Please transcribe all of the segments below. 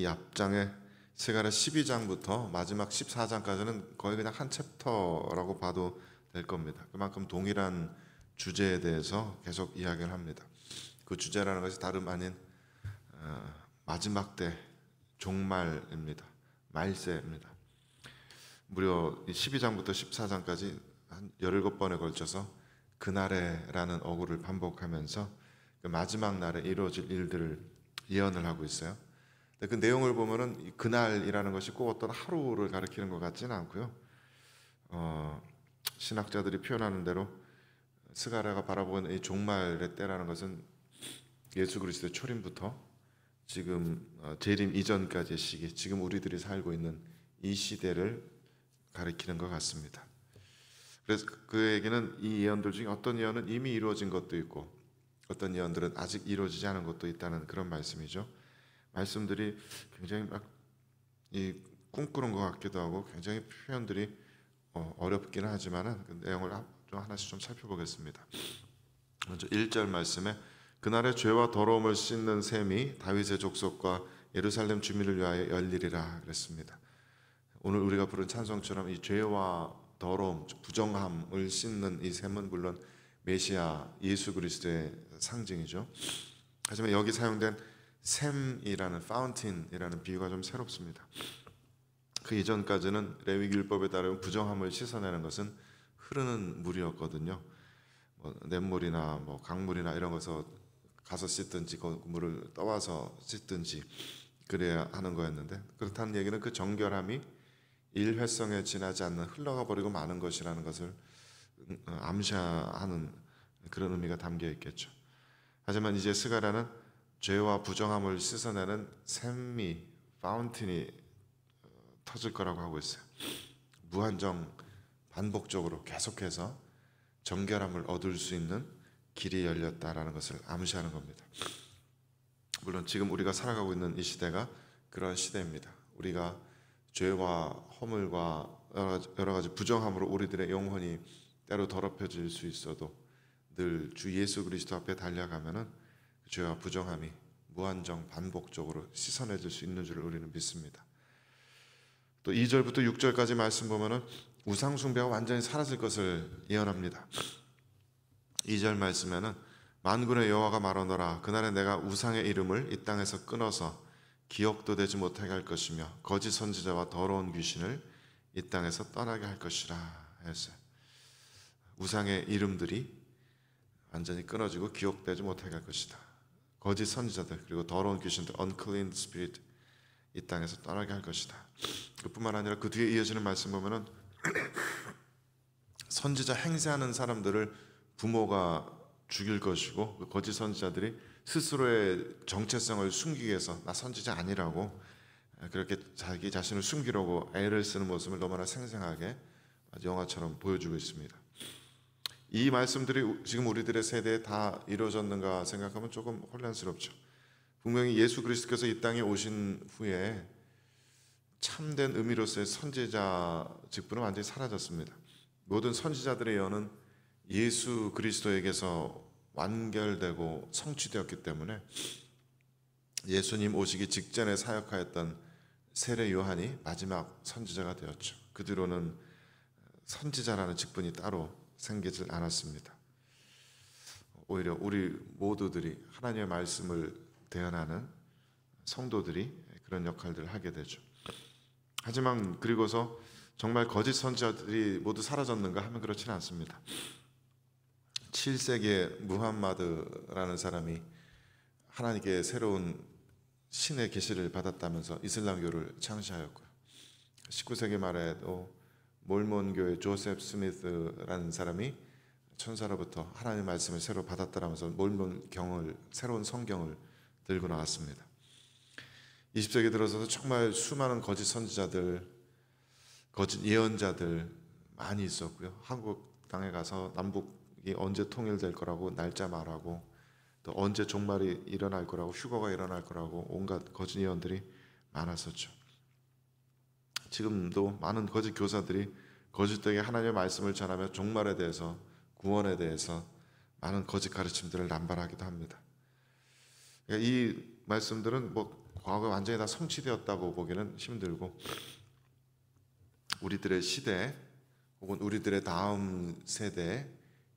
이 앞장에 스가랴 12장부터 마지막 14장까지는 거의 그냥 한 챕터라고 봐도 될 겁니다. 그만큼 동일한 주제에 대해서 계속 이야기를 합니다. 그 주제라는 것이 다름 아닌 어, 마지막 때 종말입니다. 말세입니다. 무려 12장부터 14장까지 한 17번에 걸쳐서 그날에라는 어구를 반복하면서 그 마지막 날에 이루어질 일들을 예언을 하고 있어요. 그 내용을 보면은 그날이라는 것이 꼭 어떤 하루를 가리키는 것 같지는 않고요. 어, 신학자들이 표현하는 대로 스가랴가 바라보는 이 종말의 때라는 것은 예수 그리스도의 초림부터 지금 어, 재림 이전까지의 시기, 지금 우리들이 살고 있는 이 시대를 가리키는 것 같습니다. 그래서 그에게는 이 예언들 중에 어떤 예언은 이미 이루어진 것도 있고 어떤 예언들은 아직 이루어지지 않은 것도 있다는 그런 말씀이죠. 말씀들이 굉장히 막이 꿈꾸는 것 같기도 하고 굉장히 표현들이 어, 렵기는 하지만은 그 내용을 좀 하나씩 좀 살펴보겠습니다. 먼저 1절 말씀에 그날의 죄와 더러움을 씻는 셈이 다윗의 족속과 예루살렘 주민을 위하여 열리리라 그랬습니다. 오늘 우리가 부른 찬송처럼 이 죄와 더러움, 부정함을 씻는 이 셈은 물론 메시아 예수 그리스도의 상징이죠. 하지만 여기 사용된 샘이라는 파운틴이라는 비유가 좀 새롭습니다. 그 이전까지는 레위길법에 따르면 부정함을 씻어내는 것은 흐르는 물이었거든요. 뭐 냇물이나 뭐 강물이나 이런 것에서 가서 씻든지 그 물을 떠와서 씻든지 그래야 하는 거였는데 그렇다는 얘기는 그 정결함이 일회성에 지나지 않는 흘러가 버리고 마는 것이라는 것을 음, 암시하는 그런 의미가 담겨 있겠죠. 하지만 이제 스가라는 죄와 부정함을 씻어내는 샘미 파운틴이 어, 터질 거라고 하고 있어요. 무한정 반복적으로 계속해서 정결함을 얻을 수 있는 길이 열렸다라는 것을 암시하는 겁니다. 물론 지금 우리가 살아가고 있는 이 시대가 그런 시대입니다. 우리가 죄와 허물과 여러 가지 부정함으로 우리들의 영혼이 때로 더럽혀질 수 있어도 늘 주 예수 그리스도 앞에 달려가면은 죄와 부정함이 무한정 반복적으로 씻어내질 수 있는 줄을 우리는 믿습니다. 또 2절부터 6절까지 말씀 보면은 우상 숭배가 완전히 사라질 것을 예언합니다. 2절 말씀에는 만군의 여호와가 말하노라 그날에 내가 우상의 이름을 이 땅에서 끊어서 기억도 되지 못하게 할 것이며 거짓 선지자와 더러운 귀신을 이 땅에서 떠나게 할 것이라 했어요. 우상의 이름들이 완전히 끊어지고 기억되지 못하게 할 것이다. 거짓 선지자들 그리고 더러운 귀신들 unclean spirit 이 땅에서 떠나게 할 것이다. 그뿐만 아니라 그 뒤에 이어지는 말씀 보면은 선지자 행세하는 사람들을 부모가 죽일 것이고 그 거짓 선지자들이 스스로의 정체성을 숨기기 해서나 선지자 아니라고 그렇게 자기 자신을 숨기려고 애를 쓰는 모습을 너무나 생생하게 영화처럼 보여주고 있습니다. 이 말씀들이 지금 우리들의 세대에 다 이루어졌는가 생각하면 조금 혼란스럽죠. 분명히 예수 그리스도께서 이 땅에 오신 후에 참된 의미로서의 선지자 직분은 완전히 사라졌습니다. 모든 선지자들의 예은 예수 그리스도에게서 완결되고 성취되었기 때문에 예수님 오시기 직전에 사역하였던 세례 요한이 마지막 선지자가 되었죠. 그 뒤로는 선지자라는 직분이 따로 생기질 않았습니다. 오히려 우리 모두들이 하나님의 말씀을 대언하는 성도들이 그런 역할들을 하게 되죠. 하지만 그리고서 정말 거짓 선지자들이 모두 사라졌는가 하면 그렇지는 않습니다. 7세기에 무함마드라는 사람이 하나님께 새로운 신의 계시를 받았다면서 이슬람교를 창시하였고요. 19세기 말에도 몰몬교회 조셉 스미스라는 사람이 천사로부터 하나님의 말씀을 새로 받았다라면서 몰몬 경을 새로운 성경을 들고 나왔습니다. 20세기 들어서도 정말 수많은 거짓 선지자들, 거짓 예언자들 많이 있었고요. 한국 땅에 가서 남북이 언제 통일될 거라고 날짜 말하고 또 언제 종말이 일어날 거라고 휴거가 일어날 거라고 온갖 거짓 예언들이 많았었죠. 지금도 많은 거짓 교사들이 거짓되게 하나님의 말씀을 전하며 종말에 대해서 구원에 대해서 많은 거짓 가르침들을 남발하기도 합니다. 그러니까 이 말씀들은 뭐과거 완전히 다 성취되었다고 보기는 힘들고 우리들의 시대 혹은 우리들의 다음 세대에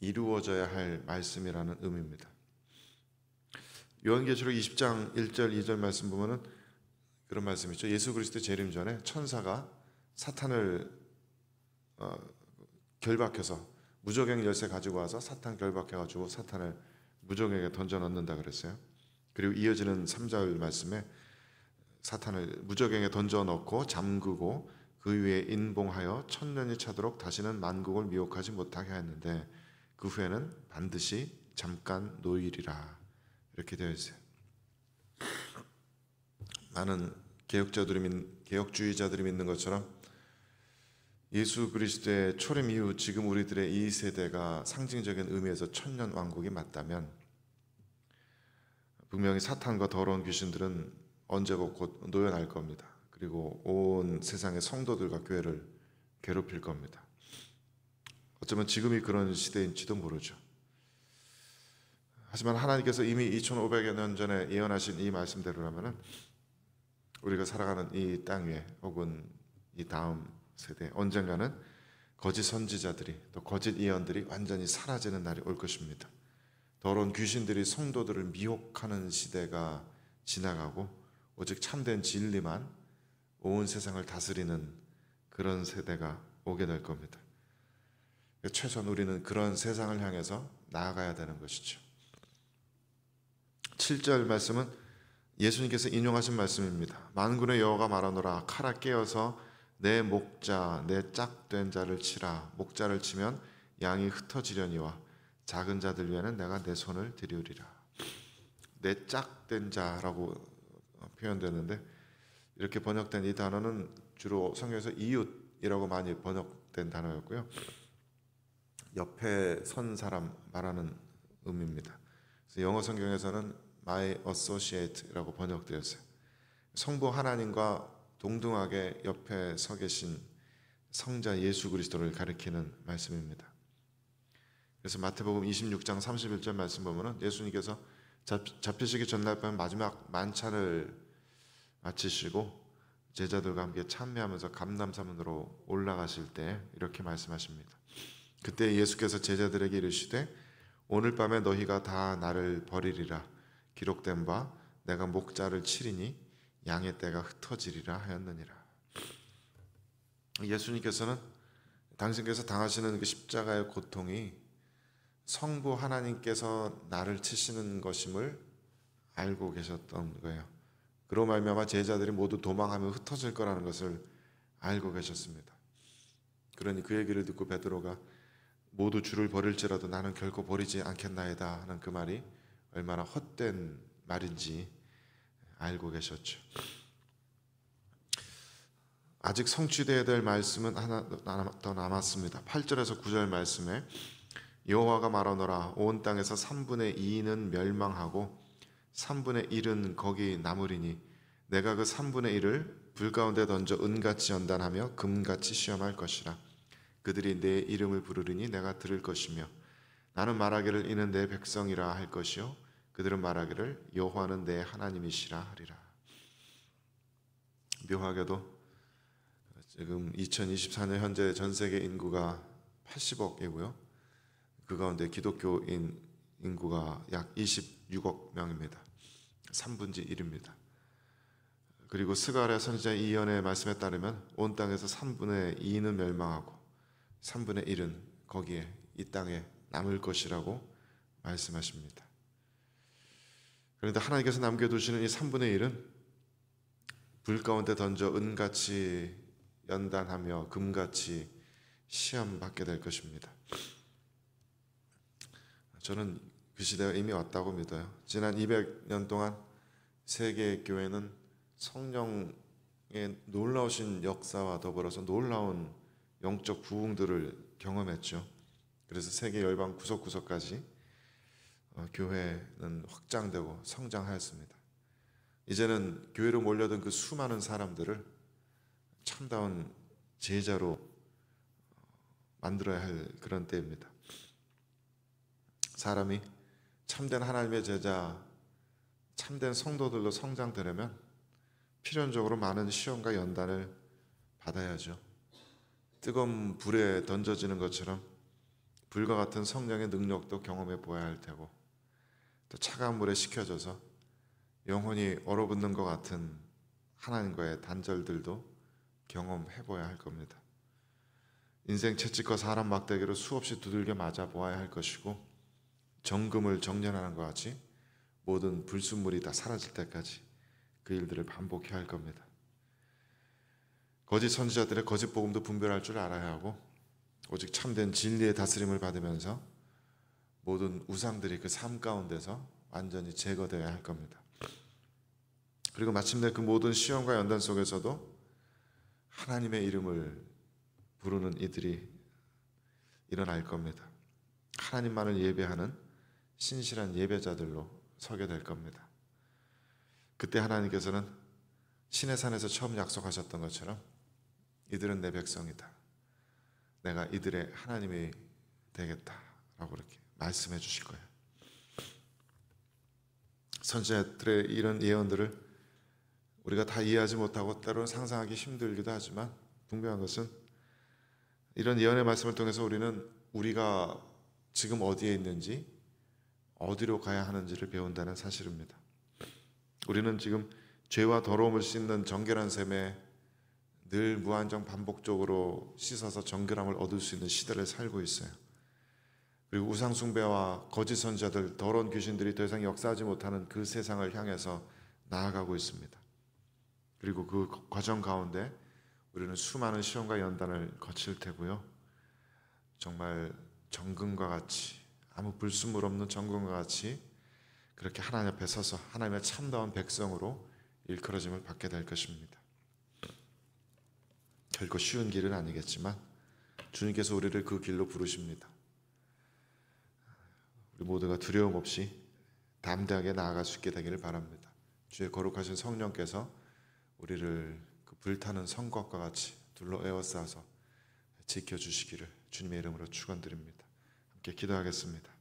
이루어져야 할 말씀이라는 의미입니다. 요한계시록 20장 1절 2절 말씀 보면은 그런 말씀이 있죠. 예수 그리스도 재림 전에 천사가 사탄을 어, 결박해서 무적행 열쇠 가지고 와서 사탄 결박해 가지고 사탄을 무적에 던져 넣는다 그랬어요. 그리고 이어지는 3절 말씀에 사탄을 무적행에 던져 넣고 잠그고 그 위에 인봉하여 천년이 차도록 다시는 만국을 미혹하지 못하게 하는데그 후에는 반드시 잠깐 노일이라 이렇게 되어 있어요. 많은 개혁자들이 믿, 개혁주의자들이 믿는 것처럼 예수 그리스도의 초림 이후 지금 우리들의 이 세대가 상징적인 의미에서 천년 왕국이 맞다면 분명히 사탄과 더러운 귀신들은 언제고 곧 노연할 겁니다. 그리고 온 세상의 성도들과 교회를 괴롭힐 겁니다. 어쩌면 지금이 그런 시대인지도 모르죠. 하지만 하나님께서 이미 2500여 년 전에 예언하신 이 말씀대로라면은 우리가 살아가는 이 땅 위에 혹은 이 다음 세대 언젠가는 거짓 선지자들이 또 거짓 예언들이 완전히 사라지는 날이 올 것입니다. 더러운 귀신들이 성도들을 미혹하는 시대가 지나가고 오직 참된 진리만 온 세상을 다스리는 그런 세대가 오게 될 겁니다. 최소한 우리는 그런 세상을 향해서 나아가야 되는 것이죠. 7절 말씀은 예수님께서 인용하신 말씀입니다. 만군의 여호가 말하노라 칼아 깨어서 내 목자 내 짝된 자를 치라 목자를 치면 양이 흩어지려니와 작은 자들 위에는 내가 내 손을 들이우리라. 내 짝된 자라고 표현되는데 이렇게 번역된 이 단어는 주로 성경에서 이웃이라고 많이 번역된 단어였고요. 옆에 선 사람 말하는 의미입니다. 영어 성경에서는 my associate라고 번역되었어요. 성부 하나님과 동등하게 옆에 서 계신 성자 예수 그리스도를 가리키는 말씀입니다. 그래서 마태복음 26장 31절 말씀 보면은 예수님께서 잡히시기 전날 밤 마지막 만찬을 마치시고 제자들과 함께 참회하면서 감남산으로 올라가실 때 이렇게 말씀하십니다. 그때 예수께서 제자들에게 이르시되 오늘 밤에 너희가 다 나를 버리리라 기록된 바 내가 목자를 치리니 양의 때가 흩어지리라 하였느니라. 예수님께서는 당신께서 당하시는 그 십자가의 고통이 성부 하나님께서 나를 치시는 것임을 알고 계셨던 거예요. 그로 말미암아 제자들이 모두 도망하며 흩어질 거라는 것을 알고 계셨습니다. 그러니 그 얘기를 듣고 베드로가 모두 주를 버릴지라도 나는 결코 버리지 않겠나이다 하는 그 말이 얼마나 헛된 말인지 알고 계셨죠. 아직 성취되어야 될 말씀은 하나 더 남았습니다. 8절에서 9절 말씀에 여호와가 말하노라 온 땅에서 3분의 2는 멸망하고 3분의 1은 거기 남으리니 내가 그 3분의 1을 불 가운데 던져 은같이 연단하며 금같이 시험할 것이라 그들이 내 이름을 부르리니 내가 들을 것이며 나는 말하기를 이는 내 백성이라 할 것이요 그들은 말하기를 여호와는 내 하나님이시라 하리라. 묘하게도 지금 2024년 현재 전 세계 인구가 80억이고요. 그 가운데 기독교인 인구가 약 26억 명입니다. 3분지 1입니다. 그리고 스가랴 선지자 이언의 말씀에 따르면 온 땅에서 3분의 2는 멸망하고 3분의 1은 거기에 이 땅에 남을 것이라고 말씀하십니다. 그런데 하나님께서 남겨두시는 이 3분의 1은 불 가운데 던져 은같이 연단하며 금같이 시험받게 될 것입니다. 저는 그 시대가 이미 왔다고 믿어요. 지난 200년 동안 세계 교회는 성령의 놀라우신 역사와 더불어서 놀라운 영적 부흥들을 경험했죠. 그래서 세계 열방 구석구석까지 어, 교회는 확장되고 성장하였습니다. 이제는 교회로 몰려든 그 수많은 사람들을 참다운 제자로 어, 만들어야 할 그런 때입니다. 사람이 참된 하나님의 제자, 참된 성도들로 성장되려면 필연적으로 많은 시험과 연단을 받아야죠. 뜨거운 불에 던져지는 것처럼 불과 같은 성령의 능력도 경험해 보아야 할 테고 또 차가운 물에 식혀져서 영혼이 얼어붙는 것 같은 하나님과의 단절들도 경험해 보아야 할 겁니다. 인생 채찍과 사람 막대기로 수없이 두들겨 맞아 보아야 할 것이고 정금을 정렬하는 것 같이 모든 불순물이 다 사라질 때까지 그 일들을 반복해야 할 겁니다. 거짓 선지자들의 거짓 복음도 분별할 줄 알아야 하고 오직 참된 진리의 다스림을 받으면서 모든 우상들이 그 삶 가운데서 완전히 제거되어야 할 겁니다. 그리고 마침내 그 모든 시험과 연단 속에서도 하나님의 이름을 부르는 이들이 일어날 겁니다. 하나님만을 예배하는 신실한 예배자들로 서게 될 겁니다. 그때 하나님께서는 신의 산에서 처음 약속하셨던 것처럼 이들은 내 백성이다. 내가 이들의 하나님이 되겠다라고 이렇게 말씀해 주실 거예요. 선지자들의 이런 예언들을 우리가 다 이해하지 못하고 때로는 상상하기 힘들기도 하지만 분명한 것은 이런 예언의 말씀을 통해서 우리는 우리가 지금 어디에 있는지 어디로 가야 하는지를 배운다는 사실입니다. 우리는 지금 죄와 더러움을 씻는 정결한 셈에 늘 무한정 반복적으로 씻어서 정결함을 얻을 수 있는 시대를 살고 있어요. 그리고 우상숭배와 거짓 선자들, 더러운 귀신들이 더 이상 역사하지 못하는 그 세상을 향해서 나아가고 있습니다. 그리고 그 과정 가운데 우리는 수많은 시험과 연단을 거칠 테고요. 정말 정금과 같이 아무 불순물 없는 정금과 같이 그렇게 하나님 앞에 서서 하나님의 참다운 백성으로 일컬어짐을 받게 될 것입니다. 결코 쉬운 길은 아니겠지만 주님께서 우리를 그 길로 부르십니다. 우리 모두가 두려움 없이 담대하게 나아갈 수 있게 되기를 바랍니다. 주의 거룩하신 성령께서 우리를 그 불타는 성곽과 같이 둘러 에워싸서 지켜주시기를 주님의 이름으로 축원드립니다. 함께 기도하겠습니다.